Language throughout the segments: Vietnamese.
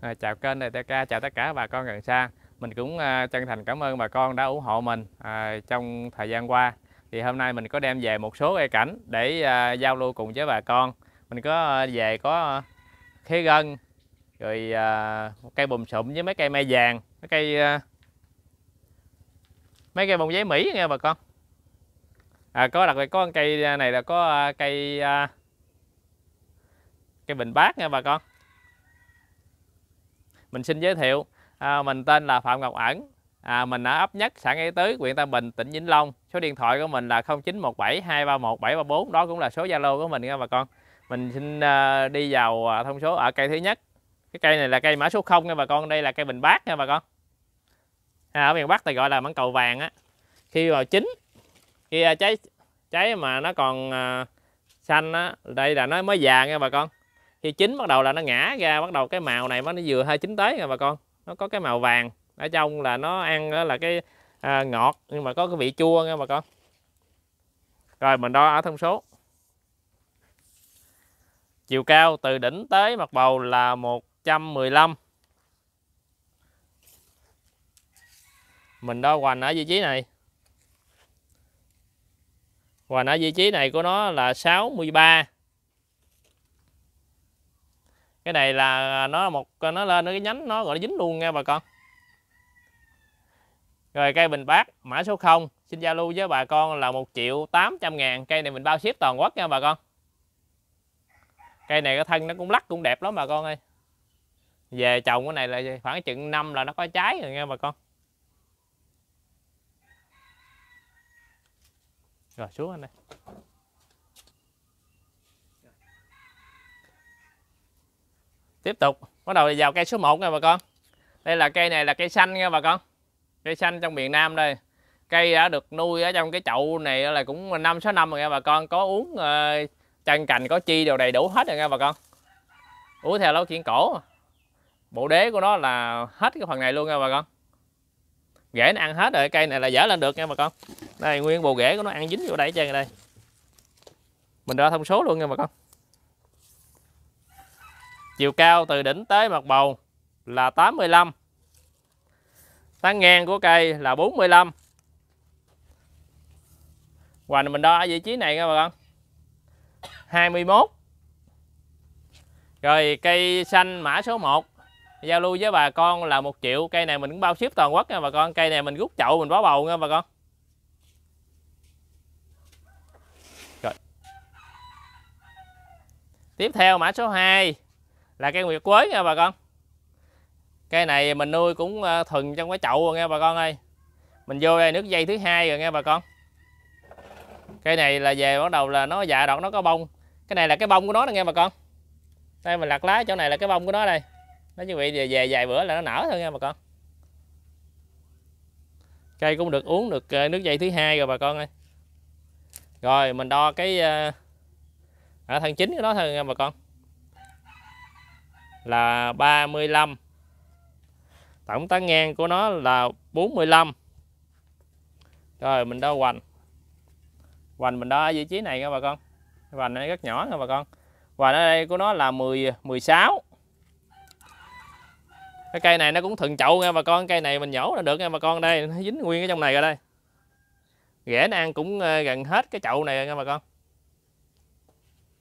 À, chào kênh DTK, chào tất cả bà con gần xa. Mình cũng à, chân thành cảm ơn bà con đã ủng hộ mình à, trong thời gian qua. Thì hôm nay mình có đem về một số cây cảnh để à, giao lưu cùng với bà con. Mình có à, về có à, khế gân, rồi à, cây bùm sụm với mấy cây mai vàng, mấy cây à, mấy cây bông giấy Mỹ nghe bà con. À, có đặc biệt có cây này là có à, cây à, cây bình bát nha bà con mình xin giới thiệu à, mình tên là phạm ngọc ẩn à, mình ở ấp nhất xã ngay tứ huyện tam bình tỉnh vĩnh long số điện thoại của mình là 0917231734 đó cũng là số zalo của mình nha bà con mình xin à, đi vào à, thông số ở cây thứ nhất cái cây này là cây mã số 0 nha bà con đây là cây bình bát nha bà con à, ở miền bắc thì gọi là mãng cầu vàng á khi vào chín khi cháy à, cháy mà nó còn à, xanh á đây là nó mới già nha bà con khi chín bắt đầu là nó ngã ra bắt đầu cái màu này nó vừa hơi chín tới rồi bà con nó có cái màu vàng ở trong là nó ăn đó là cái à, ngọt nhưng mà có cái vị chua nha bà con rồi mình đo ở thông số chiều cao từ đỉnh tới mặt bầu là 115 mình đo hoành ở vị trí này hoành ở vị trí này của nó là 63 cái này là à, nó một à, nó lên nó cái nhánh nó gọi nó dính luôn nha bà con rồi cây bình bát mã số 0 xin giao lưu với bà con là 1 triệu 800 ngàn cây này mình bao ship toàn quốc nha bà con cây này cái thân nó cũng lắc cũng đẹp lắm bà con ơi về trồng cái này là khoảng chừng năm là nó có trái rồi nha bà con rồi xuống anh đây tiếp tục bắt đầu vào cây số 1 nha bà con đây là cây này là cây xanh nha bà con cây xanh trong miền Nam đây cây đã được nuôi ở trong cái chậu này là cũng năm sáu năm rồi nha bà con có uống uh, ờ, chân cành có chi đều đầy đủ hết rồi nha bà con uống theo lối kiển cổ bộ đế của nó là hết cái phần này luôn nha bà con rễ nó ăn hết rồi cây này là dở lên được nha bà con đây nguyên bộ rễ của nó ăn dính vô đây hết trơn đây mình ra thông số luôn nha bà con chiều cao từ đỉnh tới mặt bầu là 85 tán ngang của cây là 45 hoành mình đo ở vị trí này các bạn 21 rồi cây xanh mã số 1 giao lưu với bà con là một triệu cây này mình cũng bao ship toàn quốc nha bà con cây này mình rút chậu mình bó bầu nha bà con rồi tiếp theo mã số 2 là cây nguyệt quế nha bà con cây này mình nuôi cũng ờ, thuần trong cái chậu rồi nghe bà con ơi mình vô đây nước dây thứ hai rồi nghe bà con cây này là về bắt đầu là nó dạ đọt nó có bông cái này là cái bông của nó nè nghe bà con đây mình lặt lá chỗ này là cái bông của nó đây nói như vậy về, về vài bữa là nó nở thôi nghe bà con cây cũng được uống được ờ, nước dây thứ hai rồi bà con ơi rồi mình đo cái ờ, ở thân chính của nó thôi nghe bà con là 35 tổng tán ngang của nó là 45 rồi mình đo hoành hoành mình đo ở vị trí này nha bà con hoành nó rất nhỏ nha bà con hoành ở đây của nó là 10 16 cái cây này nó cũng thường chậu nha bà con cây này mình nhổ là được nha bà con đây nó dính nguyên ở trong này rồi đây rễ nó ăn cũng ờ, gần hết cái chậu này nha bà con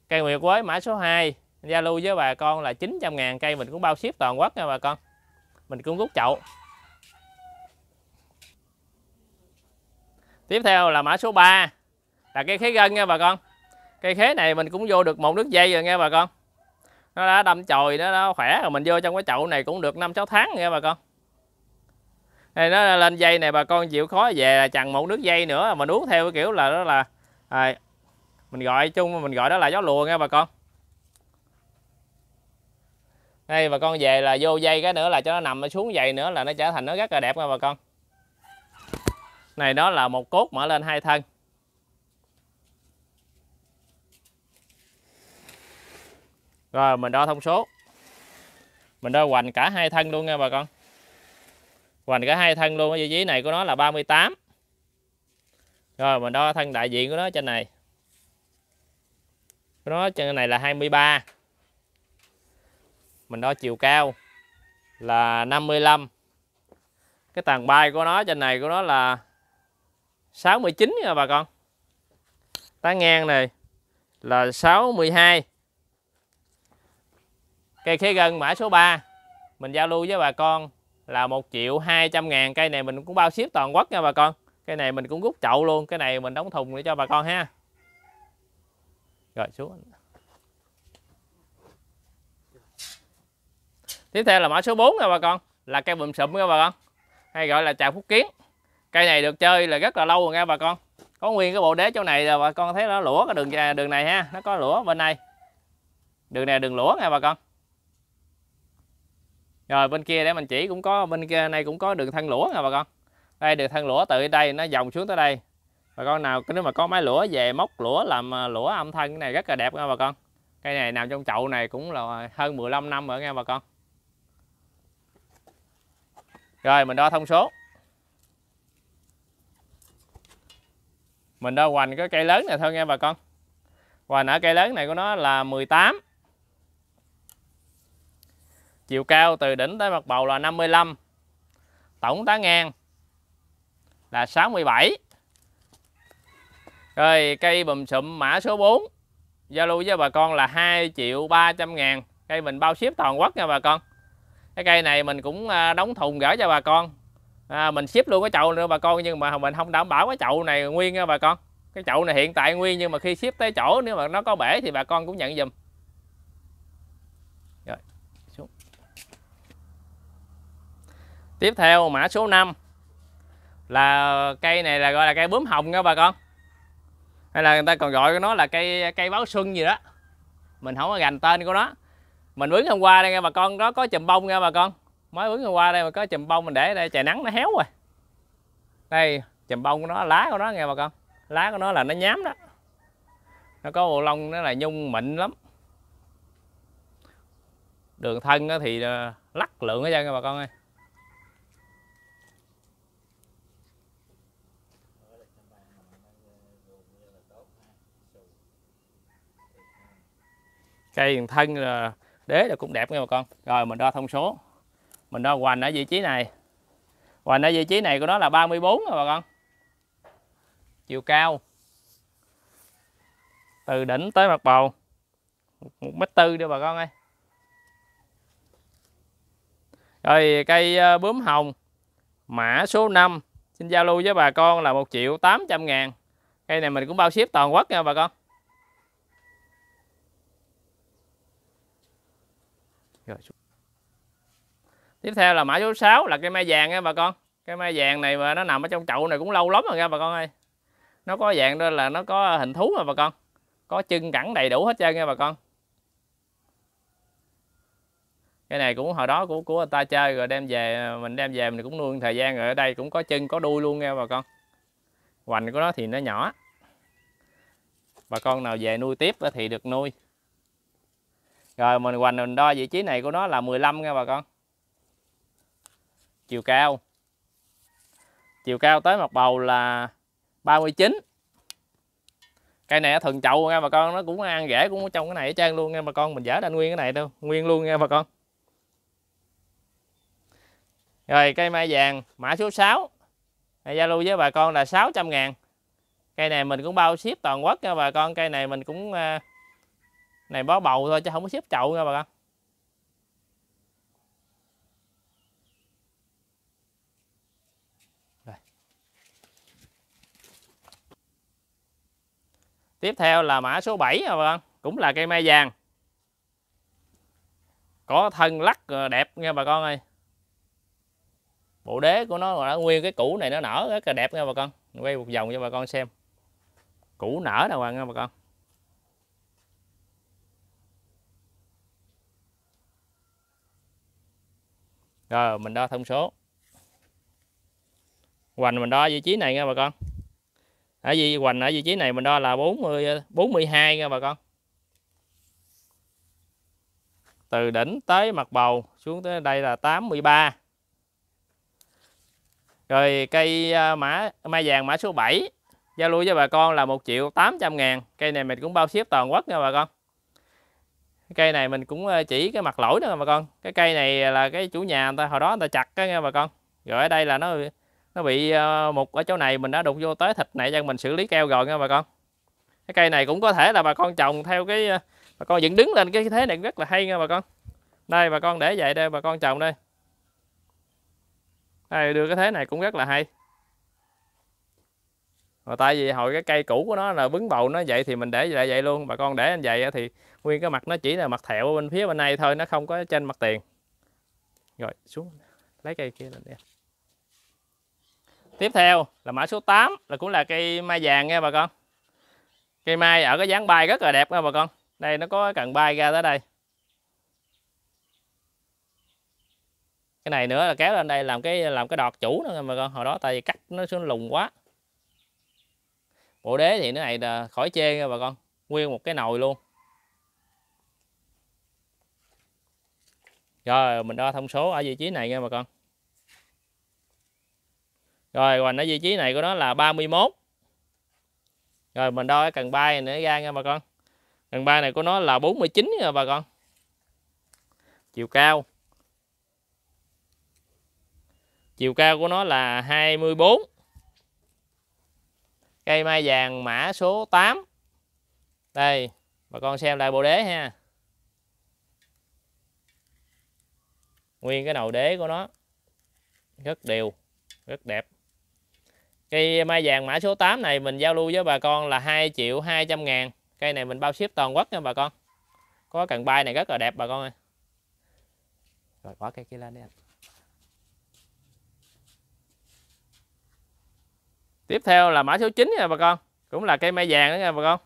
cây nguyệt quế mã số 2 lưu với bà con là 900 ngàn cây mình cũng bao ship toàn quốc nha bà con mình cũng rút chậu tiếp theo là mã số 3 là cây khế gân nha bà con cây khế này mình cũng vô được một nước dây rồi nghe bà con nó đã đâm chồi nó đã khỏe rồi mình vô trong cái chậu này cũng được 5-6 tháng nghe bà con Đây nó lên dây này bà con chịu khó về là chằng một nước dây nữa mình uống theo cái kiểu là đó là à, mình gọi chung mình gọi đó là gió lùa nghe bà con đây bà con về là vô dây cái nữa là cho nó nằm xuống dày nữa là nó trở thành nó rất là đẹp nha bà con này đó là một cốt mở lên hai thân rồi mình đo thông số mình đo hoành cả hai thân luôn nha bà con hoành cả hai thân luôn ở vị trí này của nó là 38 rồi mình đo thân đại diện của nó trên này của nó trên này là 23 mươi mình đo chiều cao là 55 cái tàn bay của nó trên này của nó là 69 nha bà con tá ngang này là 62 cây khế gần mã số 3 mình giao lưu với bà con là 1 triệu 200 ngàn cây này mình cũng bao ship toàn quốc nha bà con cái này mình cũng rút chậu luôn cái này mình đóng thùng để cho bà con ha rồi xuống tiếp theo là mã số 4 nha bà con là cây bùm sụm nha bà con hay gọi là trà phúc kiến cây này được chơi là rất là lâu rồi nha bà con có nguyên cái bộ đế chỗ này là bà con thấy nó lũa cái đường à, đường này ha nó có lũa bên này đường này đường lũa nha bà con rồi bên kia để mình chỉ cũng có bên kia này cũng có đường thân lũa nha bà con đây đường thân lũa từ đây nó dòng xuống tới đây bà con nào nếu mà có máy lũa về móc lũa làm à, lũa âm thân cái này rất là đẹp nha bà con cây này nằm trong chậu này cũng là hơn 15 năm rồi nha bà con rồi mình đo thông số. Mình đo hoành cái cây lớn này thôi nha bà con. Hoành ở cây lớn này của nó là 18. Chiều cao từ đỉnh tới mặt bầu là 55. Tổng tá ngang là 67. Rồi cây bùm sụm mã số 4. Giao lưu với bà con là 2 triệu 300 ngàn. Cây mình bao ship toàn quốc nha bà con cái cây này mình cũng à, đóng thùng gửi cho bà con à, mình ship luôn cái chậu nữa bà con nhưng mà mình không đảm bảo cái chậu này nguyên nha bà con cái chậu này hiện tại nguyên nhưng mà khi ship tới chỗ nếu mà nó có bể thì bà con cũng nhận dùm rồi xuống tiếp theo mã số 5 là cây này là gọi là cây bướm hồng nha bà con hay là người ta còn gọi nó là cây cây báo xuân gì đó mình không có gành tên của nó mình bứng hôm qua đây nghe bà con đó có chùm bông nghe bà con mới bứng hôm qua đây mà có chùm bông mình để đây trời nắng nó héo rồi đây chùm bông của nó lá của nó nghe bà con lá của nó là nó nhám đó nó có bộ lông nó là nhung mịn lắm đường thân thì ờ, lắc lượng hết trơn nha bà con ơi cây thân là đế là cũng đẹp nha bà con rồi mình đo thông số mình đo hoành ở vị trí này hoành ở vị trí này của nó là 34 mươi bà con chiều cao từ đỉnh tới mặt bầu một mét tư đi bà con ơi rồi cây ờ, bướm hồng mã số 5 xin giao lưu với bà con là 1 triệu 800 ngàn cây này mình cũng bao ship toàn quốc nha bà con rồi tiếp theo là mã số 6 là cây mai vàng nha bà con cái mai vàng này mà nó nằm ở trong chậu này cũng lâu lắm rồi nha bà con ơi nó có dạng đó là nó có hình thú mà bà con có chân cẳng đầy đủ hết trơn nha bà con cái này cũng hồi đó của của ta chơi rồi đem về mình đem về mình cũng nuôi thời gian rồi ở đây cũng có chân có đuôi luôn nha bà con hoành của nó thì nó nhỏ bà con nào về nuôi tiếp thì được nuôi rồi mình hoành mình đo vị trí này của nó là 15 nha bà con chiều cao chiều cao tới mặt bầu là 39 cây này nó chậu nha bà con nó cũng ăn rễ cũng trong cái này hết trơn luôn nha bà con mình dở ra nguyên cái này đâu nguyên luôn nha bà con rồi cây mai vàng mã số 6 lưu với bà con là 600 ngàn cây này mình cũng bao ship toàn quốc nha bà con cây này mình cũng à, này bó bầu thôi chứ không có xếp chậu nha bà con Rồi. tiếp theo là mã số 7 nha bà con cũng là cây mai vàng có thân lắc ờ, đẹp nha bà con ơi bộ đế của nó là nguyên cái củ này nó nở rất là đẹp nha bà con quay một vòng cho bà con xem củ nở nè bà con nha bà con rồi mình đo thông số hoành mình đo vị trí này nha bà con ở vì hoành ở vị trí này mình đo là 40 42 nha bà con từ đỉnh tới mặt bầu xuống tới đây là 83 rồi cây à, mã mai vàng mã số 7 giao lưu với bà con là 1 triệu 800 ngàn cây này mình cũng bao ship toàn quốc nha bà con cây này mình cũng ờ, chỉ cái mặt lỗi nữa bà con cái cây này là cái chủ nhà người ta hồi đó người ta chặt cái nghe bà con rồi ở đây là nó nó bị ờ, mục ở chỗ này mình đã đục vô tới thịt này cho mình xử lý keo rồi nghe bà con cái cây này cũng có thể là bà con trồng theo cái ờ, bà con dựng đứng lên cái thế này rất là hay nghe bà con đây bà con để vậy đây bà con trồng đây đây đưa cái thế này cũng rất là hay mà tại vì hồi cái cây cũ của nó là bứng bầu nó vậy thì mình để lại vậy luôn bà con để anh vậy thì nguyên cái mặt nó chỉ là mặt thẹo bên phía bên này thôi nó không có trên mặt tiền rồi xuống lấy cây kia lên đi tiếp theo là mã số 8 là cũng là cây mai vàng nha bà con cây mai ở cái dáng bay rất là đẹp nha bà con đây nó có cần bay ra tới đây cái này nữa là kéo lên đây làm cái làm cái đọt chủ nữa nha bà con hồi đó tại vì cắt nó xuống lùng quá bộ đế thì nó này là khỏi chê nha bà con nguyên một cái nồi luôn rồi mình đo thông số ở vị trí này nha bà con rồi hoành ở vị trí này của nó là 31 rồi mình đo cái cần bay nữa ra nha bà con cần bay này của nó là 49 nha bà con chiều cao chiều cao của nó là 24 cây mai vàng mã số 8 đây bà con xem lại bộ đế ha nguyên cái đầu đế của nó rất đều rất đẹp cây mai vàng mã số 8 này mình giao lưu với bà con là 2 triệu 200 ngàn cây này mình bao ship toàn quốc nha bà con có cần bay này rất là đẹp bà con ơi rồi bỏ cây kia lên đi anh tiếp theo là mã số 9 nha bà con cũng là cây mai vàng đó nha bà con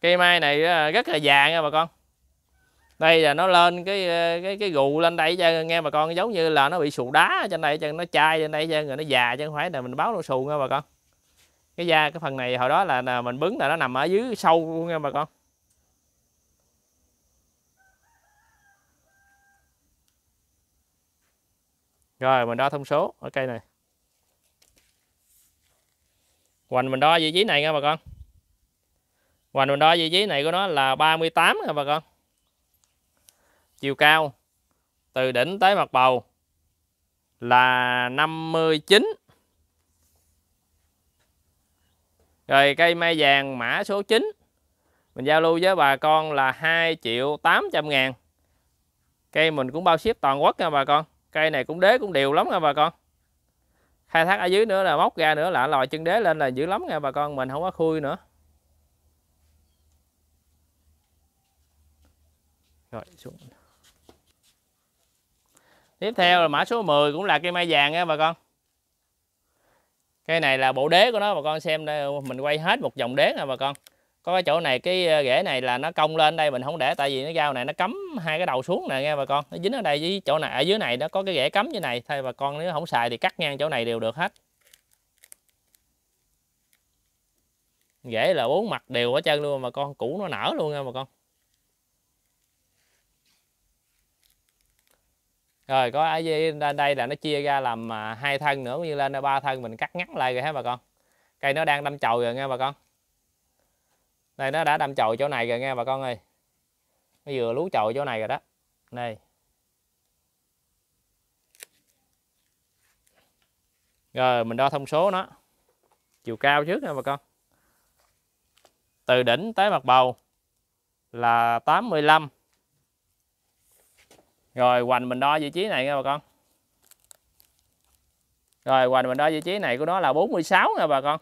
cây mai này ờ, rất là vàng nha bà con đây là nó lên cái ờ, cái cái gù lên đây cho nghe bà con giống như là nó bị sù đá trên đây cho nó chai trên đây cho người nó già chứ không phải là mình báo nó sù nha bà con cái da cái phần này hồi đó là, mình bứng là nó nằm ở dưới sâu luôn nha bà con rồi mình đo thông số ở cây này hoành mình đo vị trí này nha bà con hoành mình đo vị trí này của nó là 38 nha bà con chiều cao từ đỉnh tới mặt bầu là 59 rồi cây mai vàng mã số 9 mình giao lưu với bà con là 2 triệu 800 ngàn cây mình cũng bao ship toàn quốc nha bà con cây này cũng đế cũng đều lắm nha bà con khai thác ở dưới nữa là móc ra nữa là lòi chân đế lên là dữ lắm nha bà con mình không có khui nữa rồi xuống tiếp theo là mã số 10 cũng là cây mai vàng nha bà con cây này là bộ đế của nó bà con xem đây mình quay hết một dòng đế nè bà con có cái chỗ này cái ờ, rễ này là nó cong lên đây mình không để tại vì nó dao này nó cấm hai cái đầu xuống nè nghe bà con nó dính ở đây với chỗ này ở dưới này nó có cái rễ cấm như này thay bà con nếu không xài thì cắt ngang chỗ này đều được hết rễ là bốn mặt đều ở chân luôn mà con cũ nó nở luôn nha bà con rồi có ai lên đây là nó chia ra làm à, hai thân nữa như lên ba thân mình cắt ngắn lại rồi hết bà con cây nó đang đâm chồi rồi nghe bà con đây nó đã đâm chồi chỗ này rồi nghe bà con ơi nó vừa lú chồi chỗ này rồi đó này, rồi mình đo thông số nó chiều cao trước nha bà con từ đỉnh tới mặt bầu là 85 rồi hoành mình đo vị trí này nha bà con rồi hoành mình đo vị trí này của nó là 46 nha bà con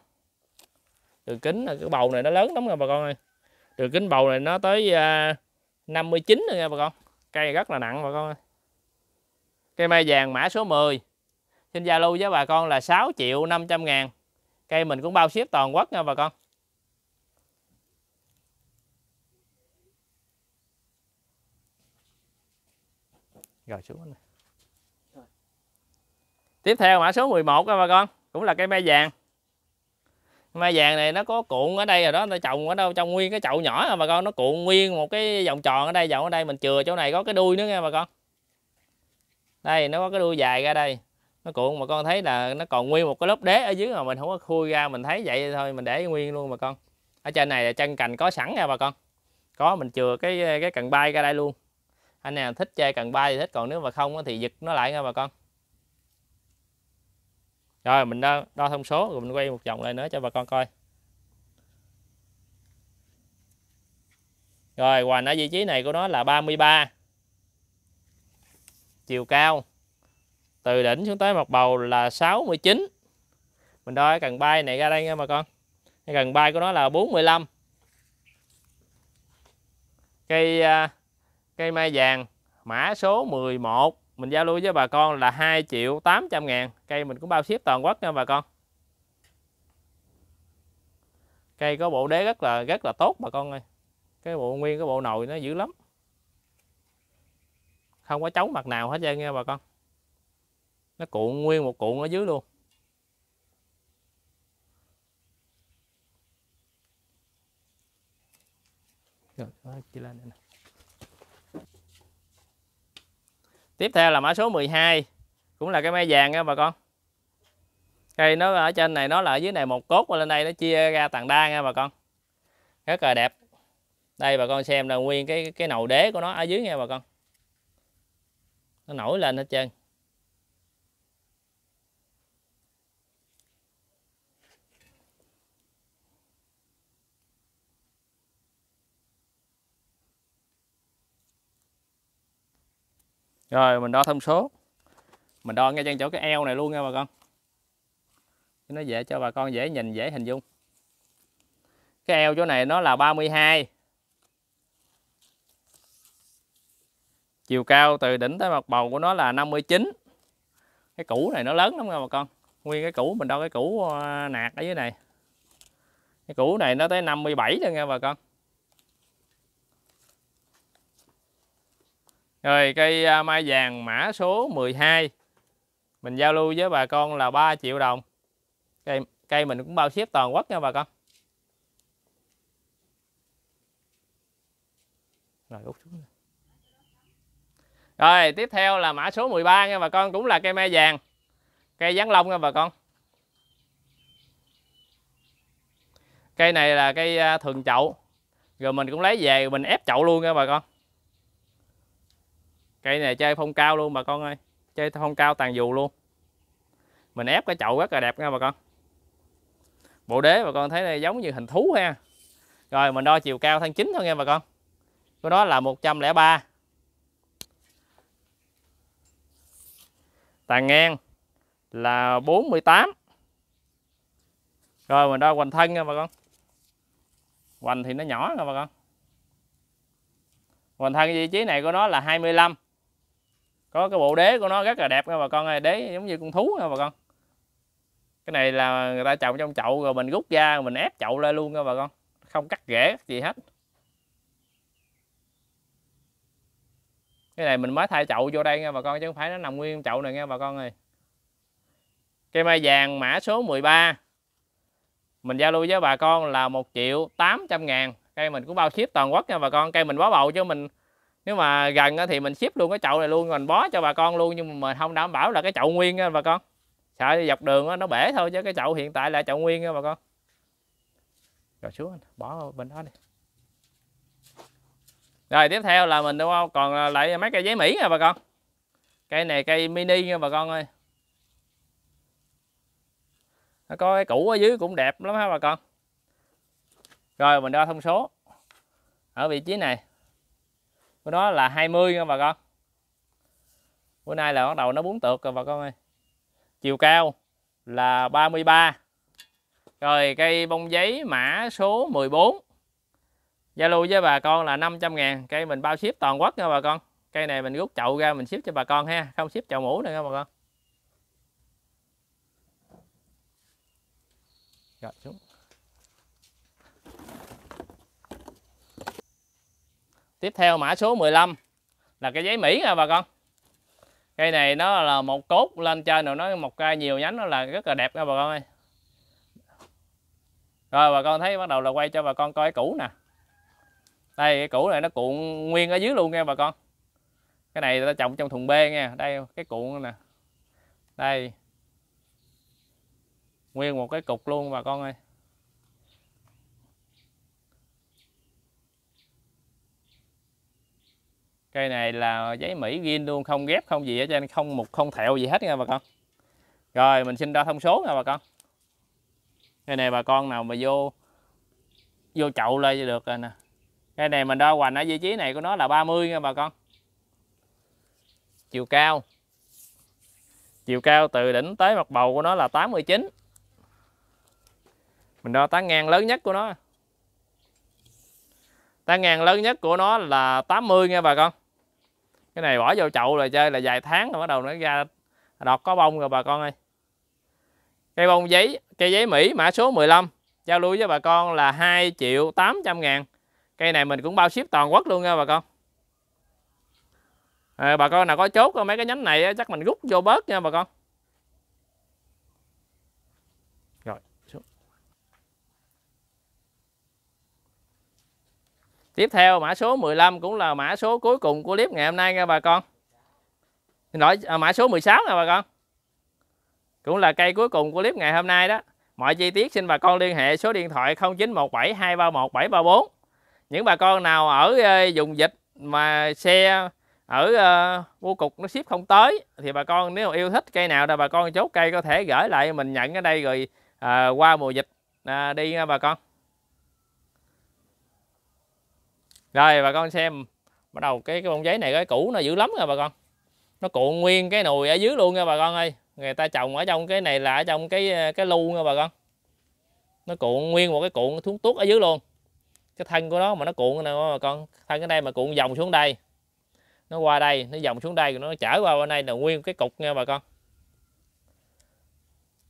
đường kính là cái bầu này nó lớn lắm nha bà con ơi đường kính bầu này nó tới uh, à, 59 rồi nha bà con cây rất là nặng bà con ơi cây mai vàng mã số 10 xin lưu với bà con là 6 triệu 500 ngàn cây mình cũng bao ship toàn quốc nha bà con rồi xuống này. tiếp theo mã số 11 nha bà con cũng là cây mai vàng mai vàng này nó có cuộn ở đây rồi đó nó trồng ở đâu trong nguyên cái chậu nhỏ mà con nó cuộn nguyên một cái vòng tròn ở đây vòng ở đây mình chừa chỗ này có cái đuôi nữa nha bà con đây nó có cái đuôi dài ra đây nó cuộn mà con thấy là nó còn nguyên một cái lớp đế ở dưới mà mình không có khui ra mình thấy vậy thôi mình để nguyên luôn bà con ở trên này là chân cành có sẵn nha bà con có mình chừa cái cái cần bay ra đây luôn anh nào thích chơi cần bay thì thích còn nếu mà không thì giật nó lại nha bà con rồi mình đo, đo thông số rồi mình quay một vòng lại nữa cho bà con coi rồi hoành ở vị trí này của nó là 33 chiều cao từ đỉnh xuống tới mặt bầu là 69 mình đo cái cần bay này ra đây nha bà con cái cần bay của nó là 45 cây à, cây mai vàng mã số 11 mình giao lưu với bà con là 2 triệu 800 ngàn cây mình cũng bao ship toàn quốc nha bà con cây có bộ đế rất là rất là tốt bà con ơi cái bộ nguyên cái bộ nồi nó dữ lắm không có chống mặt nào hết trơn nha bà con nó cuộn nguyên một cuộn ở dưới luôn Rồi, chỉ lên đây nè. tiếp theo là mã số 12 cũng là cái máy vàng nha bà con cây nó ở trên này nó là ở dưới này một cốt qua lên đây nó chia ra tàng đa nha bà con rất là đẹp đây bà con xem là nguyên cái cái nầu đế của nó ở dưới nha bà con nó nổi lên hết trơn rồi mình đo thông số mình đo ngay trên chỗ cái eo này luôn nha bà con nó dễ cho bà con dễ nhìn dễ hình dung cái eo chỗ này nó là 32 chiều cao từ đỉnh tới mặt bầu của nó là 59 cái cũ này nó lớn lắm nha bà con nguyên cái cũ mình đo cái cũ à, nạt ở dưới này cái cũ này nó tới 57 rồi nha bà con Rồi cây à, mai vàng mã số 12 Mình giao lưu với bà con là 3 triệu đồng Cây, cây mình cũng bao ship toàn quốc nha bà con Rồi út xuống Rồi tiếp theo là mã số 13 nha bà con Cũng là cây mai vàng Cây giáng lông nha bà con Cây này là cây à, thường chậu Rồi mình cũng lấy về mình ép chậu luôn nha bà con cây này chơi phong cao luôn bà con ơi chơi phong cao tàn dù luôn mình ép cái chậu rất là đẹp nha bà con bộ đế bà con thấy này giống như hình thú ha rồi mình đo chiều cao thân chính thôi nha bà con của nó là 103 tàn ngang là 48 rồi mình đo hoành thân nha bà con hoành thì nó nhỏ nha bà con hoành thân vị trí này của nó là 25 có cái bộ đế của nó rất là đẹp nha bà con ơi đế giống như con thú nha bà con cái này là người ta trồng trong chậu rồi mình rút ra mình ép chậu lên luôn nha bà con không cắt rễ gì hết cái này mình mới thay chậu vô đây nha bà con chứ không phải nó nằm nguyên chậu này nha bà con ơi cây mai vàng mã số 13 mình giao lưu với bà con là 1 triệu 800 ngàn cây mình cũng bao ship toàn quốc nha bà con cây mình bó bầu chứ mình nếu mà gần thì mình ship luôn cái chậu này luôn mình bó cho bà con luôn nhưng mà mình không đảm bảo là cái chậu nguyên nha bà con sợ dọc đường nó bể thôi chứ cái chậu hiện tại là chậu nguyên nha bà con rồi xuống bỏ bên đó đi rồi tiếp theo là mình đúng không còn lại mấy cây giấy mỹ nha bà con cây này cây mini nha bà con ơi nó có cái cũ ở dưới cũng đẹp lắm ha bà con rồi mình đo thông số ở vị trí này của nó là 20 nha bà con bữa nay là bắt đầu nó bún tược rồi bà con ơi chiều cao là 33 rồi cây bông giấy mã số 14 Zalo với bà con là 500 ngàn cây mình bao ship toàn quốc nha bà con cây này mình rút chậu ra mình ship cho bà con ha không ship chậu mũ nữa nha bà con rồi xuống tiếp theo mã số 15 là cái giấy Mỹ nha bà con cây này nó là một cốt lên trên rồi nó một cây nhiều nhánh nó là rất là đẹp nha bà con ơi rồi bà con thấy bắt đầu là quay cho bà con coi cái củ nè đây cái củ này nó cuộn nguyên ở dưới luôn nha bà con cái này ta trồng trong thùng b nha đây cái cuộn nè đây nguyên một cái cục luôn bà con ơi cây này là giấy mỹ ghiên luôn không ghép không gì hết cho nên không một không thẹo gì hết nha bà con rồi mình xin đo thông số nha bà con cây này bà con nào mà vô vô chậu lên cho được rồi nè cây này mình đo hoành ở vị trí này của nó là 30 nha bà con chiều cao chiều cao từ đỉnh tới mặt bầu của nó là 89 mình đo tán ngang lớn nhất của nó tán ngang lớn nhất của nó là 80 nha bà con cái này bỏ vô chậu rồi chơi là vài tháng rồi bắt đầu nó ra đọt có bông rồi bà con ơi cây bông giấy cây giấy Mỹ mã số 15 giao lưu với bà con là 2 triệu 800 ngàn cây này mình cũng bao ship toàn quốc luôn nha bà con à, bà con nào có chốt mấy cái nhánh này chắc mình rút vô bớt nha bà con Tiếp theo mã số 15 cũng là mã số cuối cùng của clip ngày hôm nay nha bà con. Mình lỗi à, mã số 16 nè bà con. Cũng là cây cuối cùng của clip ngày hôm nay đó. Mọi chi tiết xin bà con liên hệ số điện thoại 0917 231 734. Những bà con nào ở dùng ờ, dịch mà xe ở uh, cục nó ship không tới thì bà con nếu yêu thích cây nào là bà con chốt cây có thể gửi lại mình nhận ở đây rồi uh, qua mùa dịch uh, đi nha bà con rồi bà con xem bắt đầu cái cái bông giấy này cái cũ nó dữ lắm rồi bà con nó cuộn nguyên cái nồi ở dưới luôn nha bà con ơi người ta trồng ở trong cái này là ở trong cái cái lu nha bà con nó cuộn nguyên một cái cuộn xuống tuốt ở dưới luôn cái thân của nó mà nó cuộn nè bà con thân cái đây mà cuộn vòng xuống đây nó qua đây nó vòng xuống đây rồi nó trở qua bên đây là nguyên cái cục nha bà con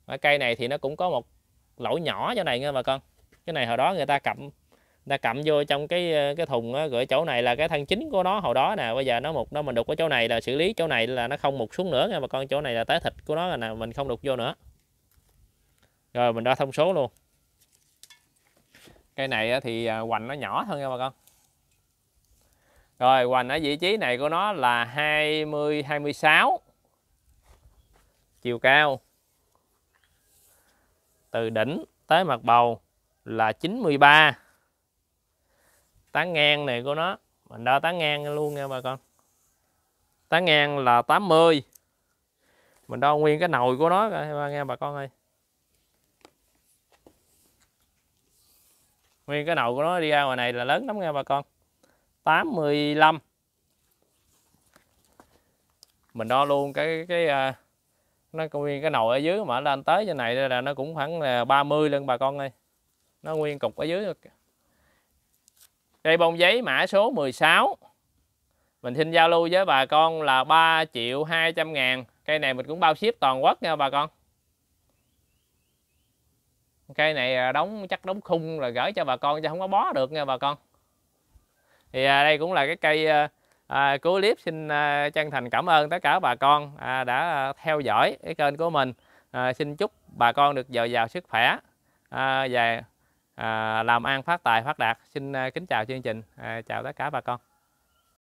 ở cây này thì nó cũng có một lỗ nhỏ chỗ này nha bà con cái này hồi đó người ta cầm ta cầm vô trong cái ờ, cái thùng á, gửi chỗ này là cái thân chính của nó hồi đó nè bây giờ nó mục nó mình đục ở chỗ này là xử lý chỗ này là nó không mục xuống nữa nha bà con chỗ này là tới thịt của nó là mình không đục vô nữa rồi mình đo thông số luôn cây này thì à, hoành nó nhỏ hơn nha bà con rồi hoành ở vị trí này của nó là 20 26 chiều cao từ đỉnh tới mặt bầu là 93 tán ngang này của nó mình đo tán ngang luôn nha bà con tán ngang là 80 mình đo nguyên cái nồi của nó rồi nghe bà con ơi nguyên cái nồi của nó đi ra ngoài này là lớn lắm nghe bà con 85 mình đo luôn cái cái à, nó nguyên cái nồi ở dưới mà lên tới trên này là nó cũng khoảng là 30 lên bà con ơi nó nguyên cục ở dưới Cây bông giấy mã số 16 Mình xin giao lưu với bà con là 3 triệu 200 ngàn Cây này mình cũng bao ship toàn quốc nha bà con Cây này à, đóng chắc đóng khung là gửi cho bà con chứ không có bó được nha bà con Thì à, đây cũng là cái cây à, cuối à, clip xin à, chân thành cảm ơn tất cả bà con à, đã theo dõi cái kênh của mình à, Xin chúc bà con được dồi dào sức khỏe à, và À, làm ăn phát tài phát đạt xin à, kính chào chương trình à, chào tất cả bà con